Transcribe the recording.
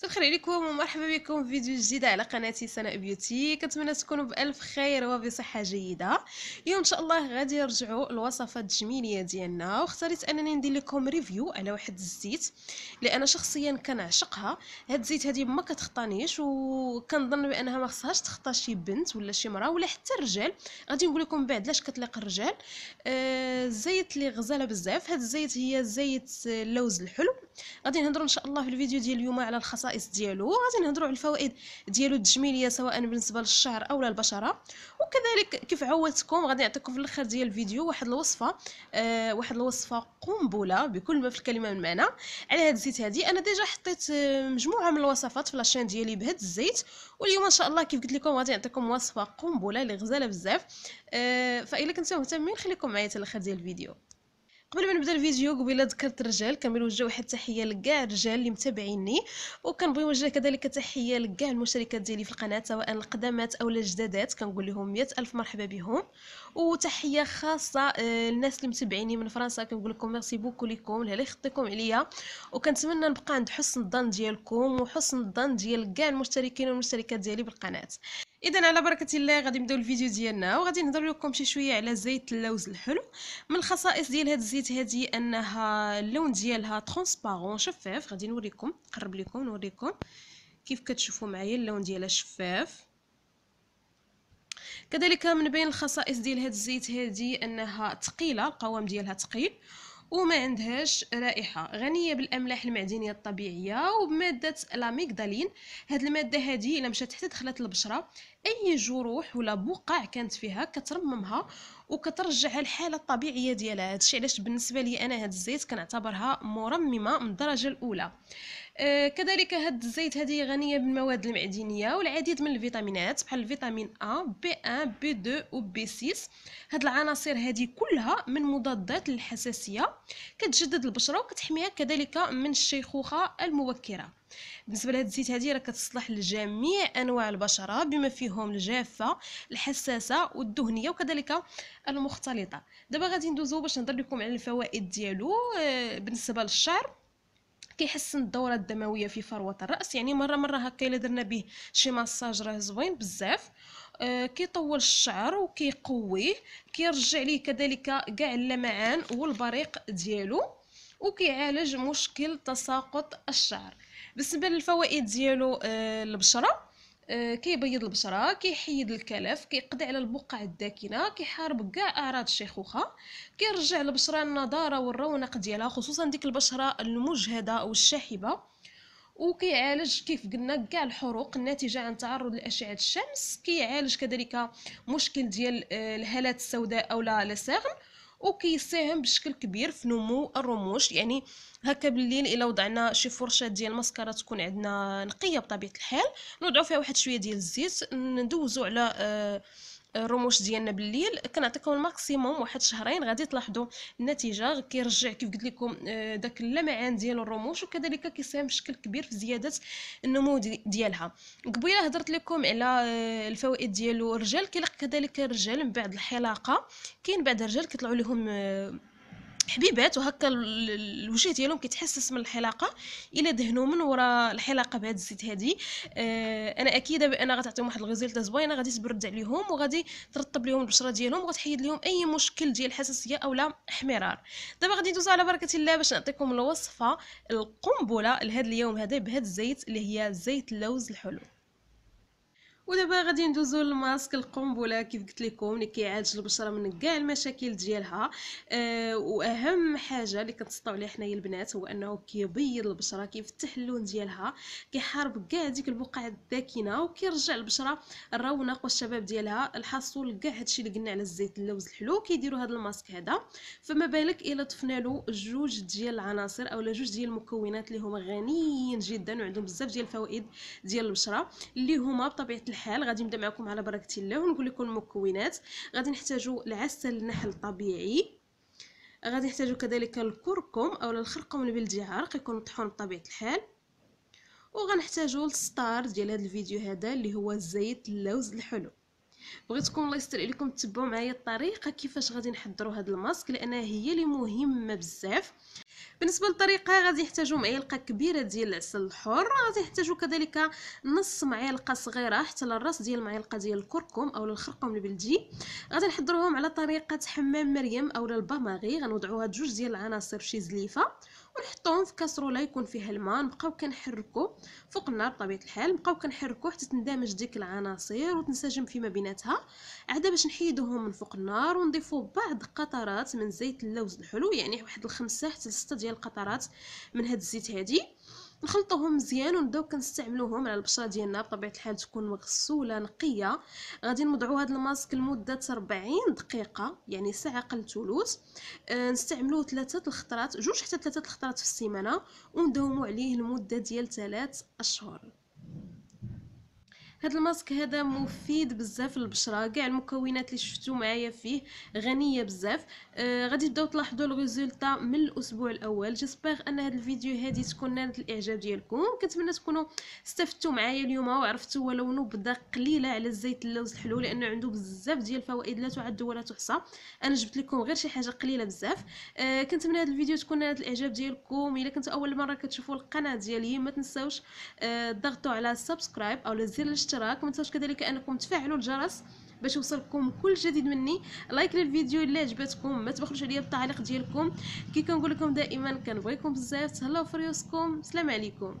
مساء الخير عليكم ومرحبا بكم في فيديو جديد على قناتي سناء بيوتي كنتمنى تكونوا بالف خير وبصحه جيده اليوم ان شاء الله غادي نرجعوا للوصفه التجميليه ديالنا واختاريت انني ندير لكم ريفيو على واحد الزيت اللي انا شخصيا كنعشقها هاد الزيت هادي ما كتخطانيش وكنظن بانها ما خصهاش تخطى شي بنت ولا شي مراه ولا حتى الرجال غادي نقول لكم بعد علاش كتليق الرجال آه الزيت اللي غزاله بزاف هاد الزيت هي زيت اللوز الحلو غادي نهضروا ان شاء الله في الفيديو ديال اليوم على الخصائص الخصائص ديالو غادي نهضروا على الفوائد ديالو التجميليه سواء بالنسبه للشعر او للبشره وكذلك كيف عودتكم غادي نعطيكم في الاخر ديال الفيديو واحد الوصفه آه واحد الوصفه قنبله بكل ما في الكلمه من معنى على هاد الزيت هادي انا ديجا حطيت آه، مجموعه من الوصفات في لاشين ديالي بهاد الزيت واليوم ان شاء الله كيف قلت لكم غادي نعطيكم وصفه قنبله اللي غزاله بزاف آه فاذا كنتو مهتمين خليكم معايا حتى الاخر ديال الفيديو قبل ما نبدا الفيديو قبيله ذكرت الرجال كنبغي نوجه واحد التحيه لكاع الرجال اللي متابعيني وكنبغي نوجه كذلك تحيه لكاع المشاركات ديالي في القناه سواء القدامات او الجدادات كنقول لهم مئة الف مرحبا بهم وتحيه خاصه آه، للناس اللي متابعيني من فرنسا كنقول لكم ميرسي بوكو ليكم الهلا يخطيكم عليا وكنتمنى نبقى عند حسن الظن ديالكم وحسن الظن ديال كاع المشتركين والمشتركات ديالي بالقناه اذا على بركه الله غادي نبداو الفيديو ديالنا وغادي نهضر لكم شي شويه على زيت اللوز الحلو من الخصائص ديال هذا الزيت هذه انها اللون ديالها ترونسبارون شفاف غادي نوريكم نقرب لكم نوريكم كيف كتشوفوا معايا اللون ديالها شفاف كذلك من بين الخصائص ديال هذا الزيت هذه انها ثقيله القوام ديالها ثقيل وما عندهاش رائحه غنيه بالاملاح المعدنيه الطبيعيه وبماده لاميغدالين هاد الماده هذه الا مشات حتى دخلت البشره اي جروح ولا بقع كانت فيها كترممها وكترجعها الحالة الطبيعيه ديالها هادشي علاش بالنسبه لي انا هاد الزيت كنعتبرها مرممه من الدرجه الاولى آه، كذلك هاد الزيت هذه غنيه بالمواد المعدنيه والعديد من الفيتامينات بحال الفيتامين ا بي 1 بي 2 وبي بي 6 هاد العناصر هذه كلها من مضادات للحساسيه كتجدد البشره وكتحميها كذلك من الشيخوخه المبكره بالنسبه لهاد الزيت هادي راه كتصلح لجميع انواع البشره بما فيهم الجافه الحساسه والدهنيه وكذلك المختلطه دابا غادي ندوزو باش نهضر لكم على الفوائد ديالو آه، بالنسبه للشعر كيحسن الدوره الدمويه في فروه الراس يعني مره مره هكا الا درنا به شي مساج راه زوين بزاف آه، كيطول الشعر وكيقويه كيرجع ليه كذلك كاع اللمعان والبريق ديالو وكيعالج مشكل تساقط الشعر بالنسبه للفوائد ديالو آه، البشره آه، كيبيض البشره كيحيد الكلف كيقضي على البقع الداكنه كيحارب كاع اعراض الشيخوخه كيرجع البشره النضاره والرونق ديالها خصوصا ديك البشره المجهده والشاحبه وكيعالج كيف قلنا كاع الحروق الناتجه عن تعرض لاشعه الشمس كيعالج كذلك مشكل ديال آه، الهالات السوداء اولا لا وكيساهم بشكل كبير في نمو الرموش يعني هكا بالليل الا وضعنا شي فرشه ديال المسكره تكون عندنا نقيه بطبيعه الحال نوضعو فيها واحد شويه ديال الزيت ندوزو على آه الرموش ديالنا بالليل كنعطيكم الماكسيموم واحد شهرين غادي تلاحظوا النتيجه كيرجع كيف قلت لكم آه، داك اللمعان ديال الرموش وكذلك كيساهم بشكل كبير في زياده النمو ديالها قبيله هضرت لكم على آه، الفوائد ديالو الرجال كيلق كذلك الرجال من بعد الحلاقه كاين بعض الرجال كيطلعوا لهم آه، حبيبات وهكا الوجه ديالهم كيتحسس من الحلاقه الا دهنوا من ورا الحلاقه بهذا الزيت هذه آه انا اكيده بان غتعطيهم واحد الغزيلته زوينه غادي تبرد عليهم وغادي ترطب لهم البشره ديالهم وغتحيد لهم اي مشكل ديال الحساسيه اولا احمرار دابا غادي ندوزو على بركه الله باش نعطيكم الوصفه القنبله لهذا اليوم هذا بهذا الزيت اللي هي زيت اللوز الحلو ودابا غادي ندوزو للماسك القنبله كيف قلت لكم اللي كيعالج البشره من كاع المشاكل ديالها أه واهم حاجه اللي كنتصطاو عليها حنايا البنات هو انه كيبيض البشره كيفتح اللون ديالها كيحارب كاع ديك البقع الداكنه وكيرجع البشره الرونق والشباب ديالها الحصول كاع هادشي اللي قلنا على الزيت اللوز الحلو كيديروا هذا الماسك هذا فما بالك الا ضفنا له جوج ديال العناصر اولا جوج ديال المكونات اللي هما غنيين جدا وعندهم بزاف ديال الفوائد ديال البشره اللي هما بطبيعه الحال الحال غادي نبدا معكم على بركه الله ونقول لكم المكونات غادي نحتاجوا العسل النحل طبيعي غادي نحتاجوا كذلك الكركم او الخرقوم البلدي عارق يكون مطحون بطبيعه الحال وغنحتاجوا الستار ديال هذا الفيديو هذا اللي هو زيت اللوز الحلو بغيتكم الله يستر عليكم تتبعوا معايا الطريقه كيفاش غادي نحضروا هذا الماسك لانها هي اللي مهمه بزاف بالنسبه للطريقه غادي نحتاجوا معلقه كبيره ديال العسل الحر غادي نحتاجوا كذلك نص معلقه صغيره حتى للراس ديال المعلقه ديال الكركم او الخرقوم البلدي غادي نحضروهم على طريقه حمام مريم او الباماغي غنوضعوا هاد جوج ديال العناصر شي زليفه كنحطوهم في كاسروله يكون فيها الماء نبقاو كنحركو فوق النار بطبيعه الحال نبقاو كنحركو حتى تندمج ديك العناصر وتنسجم فيما بيناتها عاد باش نحيدوهم من فوق النار ونضيفو بعض قطرات من زيت اللوز الحلو يعني واحد الخمسة حتى لستة ديال القطرات من هاد الزيت هادي نخلطوهم مزيان ونبداو كنستعملوهم على البشره ديالنا بطبيعه الحال تكون مغسوله نقيه غادي نوضعو هذا الماسك لمده 40 دقيقه يعني ساعه قل ثلث آه نستعملوه ثلاثه الخطرات جوج حتى ثلاثه الخطرات في السيمانه ونداومو عليه لمده ديال ثلاث اشهر هذا الماسك هذا مفيد بزاف للبشره كاع المكونات اللي شفتو معايا فيه غنيه بزاف آه غادي تبداو تلاحظوا الريزولتا من الاسبوع الاول جيسبر ان هذا الفيديو هذه تكون نالت الاعجاب ديالكم كنتمنى تكونوا استفدتوا معايا اليوم وعرفتوا ولو نبذه قليله على زيت اللوز الحلو لانه عنده بزاف ديال الفوائد لا تعد ولا تحصى انا جبت لكم غير شي حاجه قليله بزاف آه كنتمنى هذا الفيديو تكون نالت الاعجاب ديالكم الا كنتوا اول مره كتشوفوا القناه ديالي ما تنساوش آه تضغطوا على سبسكرايب او زر الاشتراك الاشتراك ما تنساوش كذلك انكم تفعلوا الجرس باش يوصلكم كل جديد مني لايك للفيديو اللي عجبتكم ما تبخلوش عليا بالتعليق ديالكم كي كنقول لكم دائما كنبغيكم بزاف تهلاو في ريوسكم سلام عليكم